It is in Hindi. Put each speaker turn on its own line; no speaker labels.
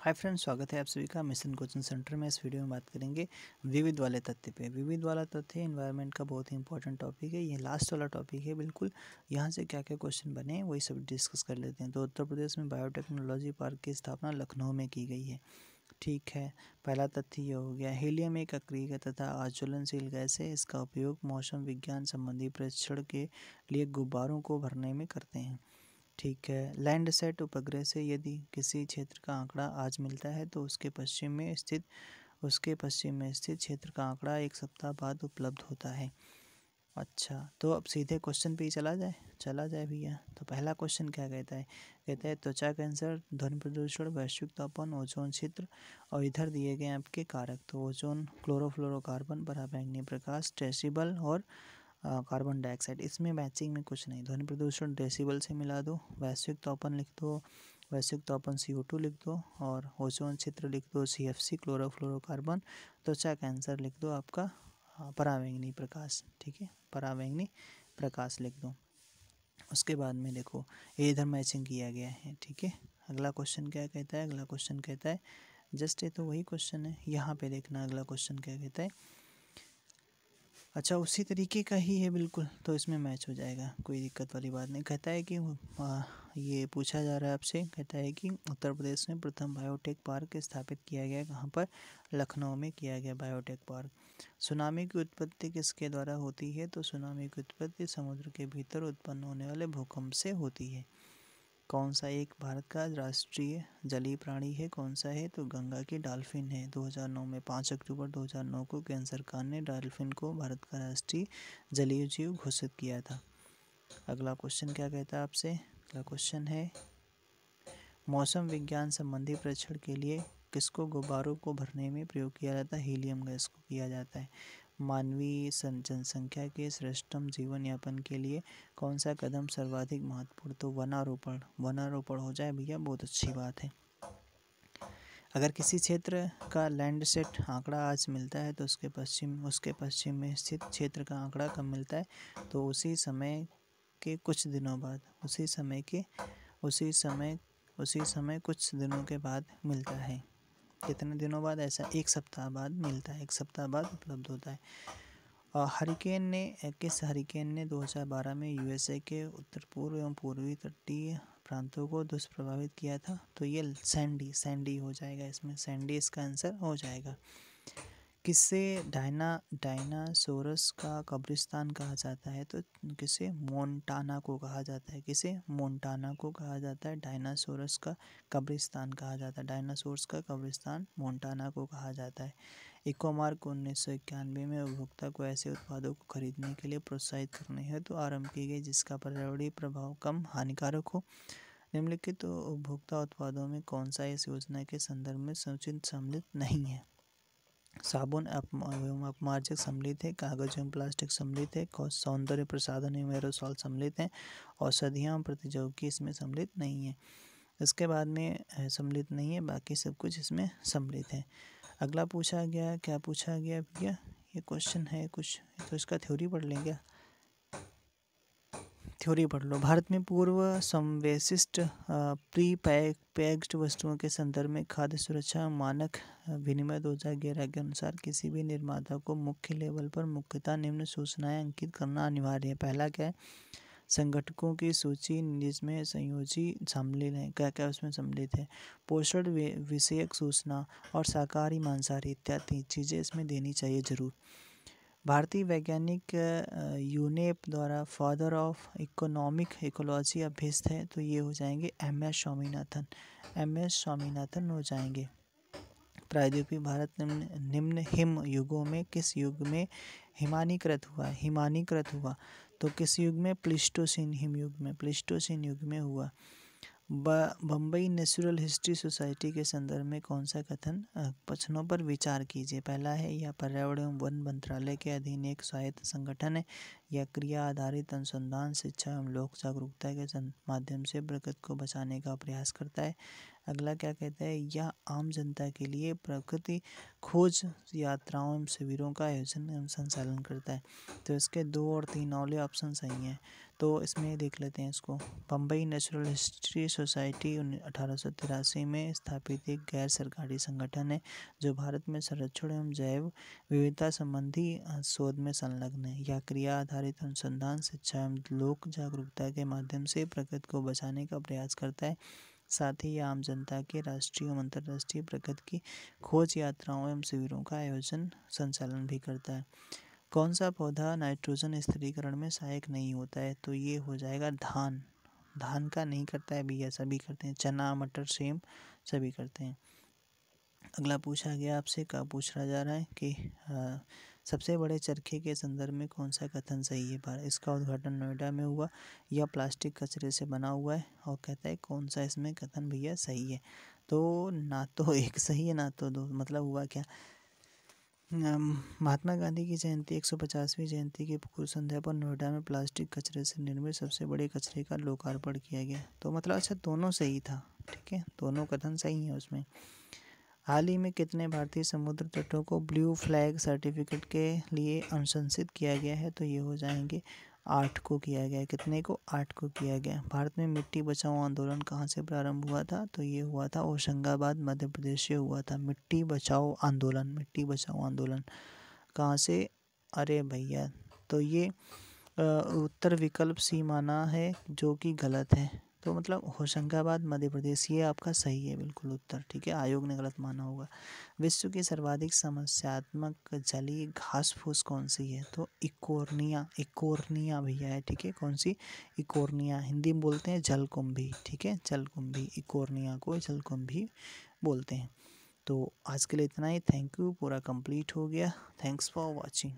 हाय फ्रेंड्स स्वागत है आप सभी का मिशन कोचिंग सेंटर में इस वीडियो में बात करेंगे विविध वाले तथ्य पे विविध वाला तथ्य इन्वायरमेंट का बहुत ही इंपॉर्टेंट टॉपिक है ये लास्ट वाला टॉपिक है बिल्कुल यहाँ से क्या क्या क्वेश्चन बने वही सब डिस्कस कर लेते हैं तो उत्तर प्रदेश में बायोटेक्नोलॉजी पार्क की स्थापना लखनऊ में की गई है ठीक है पहला तथ्य ये हो गया हेलियम एक अक्रिय तथा आचलनशील गैस है इसका उपयोग मौसम विज्ञान संबंधी परीक्षण के लिए गुब्बारों को भरने में करते हैं ठीक है लैंड सेट उपग्रह से यदि किसी क्षेत्र का आंकड़ा आज मिलता है तो उसके पश्चिम में स्थित उसके पश्चिम में स्थित क्षेत्र का आंकड़ा एक सप्ताह बाद उपलब्ध होता है अच्छा तो अब सीधे क्वेश्चन पे ही चला जाए चला जाए भैया तो पहला क्वेश्चन क्या कहता है कहता है त्वचा कैंसर ध्वनि प्रदूषण वैश्विक तापन ओजोन क्षेत्र और इधर दिए गए आपके कारक तो ओजोन क्लोरोफ्लोरोकार्बन पराबैंगनी प्रकाश ट्रेसिबल और कार्बन डाइऑक्साइड इसमें मैचिंग में कुछ नहीं ध्वनि प्रदूषण डेसिबल से मिला दो वैश्विक तोपन लिख दो वैश्विक तोपन सी ओ टू लिख दो और ओजोन क्षेत्र लिख दो सी एफ सी क्लोरोफ्लोरोकार्बन त्वचा कैंसर लिख दो आपका परावैंगनी प्रकाश ठीक है परावैंगनी प्रकाश लिख दो उसके बाद में देखो ये इधर मैचिंग किया गया है ठीक है अगला क्वेश्चन क्या कहता है अगला क्वेश्चन कहता है जस्ट ये तो वही क्वेश्चन है यहाँ पे देखना अगला क्वेश्चन क्या कहता है अच्छा उसी तरीके का ही है बिल्कुल तो इसमें मैच हो जाएगा कोई दिक्कत वाली बात नहीं कहता है कि आ, ये पूछा जा रहा है आपसे कहता है कि उत्तर प्रदेश में प्रथम बायोटेक पार्क स्थापित किया गया कहाँ पर लखनऊ में किया गया बायोटेक पार्क सुनामी की उत्पत्ति किसके द्वारा होती है तो सुनामी की उत्पत्ति समुद्र के भीतर उत्पन्न होने वाले भूकंप से होती है कौन सा एक भारत का राष्ट्रीय जलीय प्राणी है कौन सा है तो गंगा की डॉल्फिन है 2009 में 5 अक्टूबर 2009 को केंद्र सरकार ने डॉल्फिन को भारत का राष्ट्रीय जलीय जीव घोषित किया था अगला क्वेश्चन क्या कहता है आपसे अगला क्वेश्चन है मौसम विज्ञान संबंधी परीक्षण के लिए किसको गुब्बारों को भरने में प्रयोग किया जाता है हीलियम गैस को किया जाता है मानवीय जनसंख्या के श्रेष्ठम जीवन यापन के लिए कौन सा कदम सर्वाधिक महत्वपूर्ण तो वनारोपण वनारोपण हो जाए भैया बहुत अच्छी बात है अगर किसी क्षेत्र का लैंड सेट आंकड़ा आज मिलता है तो उसके पश्चिम उसके पश्चिम में स्थित क्षेत्र का आंकड़ा कब मिलता है तो उसी समय के कुछ दिनों बाद उसी समय के उसी समय उसी समय कुछ दिनों के बाद मिलता है कितने दिनों बाद ऐसा एक सप्ताह बाद मिलता है एक सप्ताह बाद उपलब्ध होता है हरिकेन ने किस हरिकेन ने 2012 में यूएसए के उत्तर पूर्व एवं पूर्वी तटीय प्रांतों को दुष्प्रभावित किया था तो ये सैंडी सैंडी हो जाएगा इसमें सैंडी इसका आंसर हो जाएगा किसे डायना डायनासोरस का कब्रिस्तान कहा जाता है तो किसे मोंटाना को कहा जाता है किसे मोंटाना को कहा जाता है डायनासोरस का कब्रिस्तान कहा जाता है डायनासोरस का कब्रिस्तान मोन्टाना को कहा जाता है इकोमार्क उन्नीस सौ इक्यानवे में उपभोक्ता को ऐसे उत्पादों को खरीदने के लिए प्रोत्साहित करने हैं तो आरंभ की गई जिसका पर्यावरणीय प्रभाव कम हानिकारक हो निम्नलिखित तो उपभोक्ता उत्पादों में कौन सा इस योजना के संदर्भ में समुचित सम्मिलित नहीं है साबुन एवं अपमार्जक सम्मिलित है कागज एवं प्लास्टिक सम्मिलित है सौंदर्य प्रसाधन एवं एरोसॉल सम्मिलित हैं औषधियाँ एवं प्रतिजोगी इसमें सम्मिलित नहीं है इसके बाद में सम्मिलित नहीं है बाकी सब कुछ इसमें सम्मिलित है अगला पूछा गया क्या पूछा गया भैया ये क्वेश्चन है कुछ तो इसका थ्योरी पढ़ लेंगे थ्योरी पढ़ लो भारत में पूर्व संवेशिष्ट प्री पैक पैक्ड वस्तुओं के संदर्भ में खाद्य सुरक्षा मानक विनिमय 2011 के अनुसार किसी भी निर्माता को मुख्य लेवल पर मुख्यतः निम्न सूचनाएं अंकित करना अनिवार्य है पहला क्या है संगठकों की सूची जिसमें संयोजी सम्मिलित हैं क्या क्या उसमें सम्मिलित है पोषण विषयक सूचना और शाकाहारी मांसाहारी इत्यादि चीज़ें इसमें देनी चाहिए जरूर भारतीय वैज्ञानिक यूनेप द्वारा फादर ऑफ इकोनॉमिक इकोलॉजी अभ्यस्त है तो ये हो जाएंगे M S Swaminathan M S Swaminathan हो जाएंगे प्रायद्योगिक भारत निम्न निम्न हिम युगों में किस युग में हिमानीकृत हुआ हिमानीकृत हुआ तो किस युग में प्लिस्टोसिन हिम युग में प्लिस्टोसिन युग में हुआ बम्बई नेचुरल हिस्ट्री सोसाइटी के संदर्भ में कौन सा कथन प्रश्नों पर विचार कीजिए पहला है यह पर्यावरण एवं वन मंत्रालय के अधीन एक स्वायत्त संगठन है यह क्रिया आधारित अनुसंधान शिक्षा एवं लोक जागरूकता के माध्यम से प्रकृति को बचाने का प्रयास करता है अगला क्या कहता है यह आम जनता के लिए प्रकृति खोज यात्राओं एवं शिविरों का आयोजन एवं संचालन करता है तो इसके दो और तीन वाले ऑप्शन सही हैं तो इसमें देख लेते हैं इसको बम्बई नेचुरल हिस्ट्री सोसाइटी अठारह में स्थापित एक गैर सरकारी संगठन है जो भारत में संरक्षण एवं जैव विविधता संबंधी शोध में संलग्न है यह क्रिया आधारित अनुसंधान शिक्षा एवं लोक जागरूकता के माध्यम से प्रकृति को बचाने का प्रयास करता है साथ ही यह आम जनता के राष्ट्रीय एवं अंतर्राष्ट्रीय प्रकृति की खोज यात्राओं एवं शिविरों का आयोजन संचालन भी करता है कौन सा पौधा नाइट्रोजन स्थिरीकरण में सहायक नहीं होता है तो ये हो जाएगा धान धान का नहीं करता है भैया सभी करते हैं चना मटर सेम सभी करते हैं अगला पूछा गया आपसे कब पूछा जा रहा है कि आ, सबसे बड़े चरखे के संदर्भ में कौन सा कथन सही है भारत इसका उद्घाटन नोएडा में हुआ यह प्लास्टिक कचरे से बना हुआ है और कहता है कौन सा इसमें कथन भैया सही है तो ना तो एक सही है ना तो दो मतलब हुआ क्या महात्मा गांधी की जयंती एक सौ पचासवीं जयंती के पूर्व संध्या पर नोएडा में प्लास्टिक कचरे से निर्मित सबसे बड़े कचरे का लोकार्पण किया गया तो मतलब अच्छा दोनों सही था ठीक है दोनों कथन सही है उसमें हाल ही में कितने भारतीय समुद्र तटों को ब्लू फ्लैग सर्टिफिकेट के लिए अनुशंसित किया गया है तो ये हो जाएंगे आठ को किया गया कितने को आठ को किया गया भारत में मिट्टी बचाओ आंदोलन कहाँ से प्रारंभ हुआ था तो ये हुआ था होशंगाबाद मध्य प्रदेश से हुआ था मिट्टी बचाओ आंदोलन मिट्टी बचाओ आंदोलन कहाँ से अरे भैया तो ये उत्तर विकल्प सी माना है जो कि गलत है तो मतलब होशंगाबाद मध्य प्रदेश ये आपका सही है बिल्कुल उत्तर ठीक है आयोग ने गलत माना होगा विश्व की सर्वाधिक समस्यात्मक जली घास फूस कौन सी है तो इकोर्निया इकोर्निया भैया है ठीक है कौन सी इकोर्निया हिंदी में बोलते हैं जलकुंभी ठीक है जलकुंभी इकोर्निया को जलकुंभी बोलते हैं तो आज के लिए इतना ही थैंक यू पूरा कंप्लीट हो गया थैंक्स फॉर वॉचिंग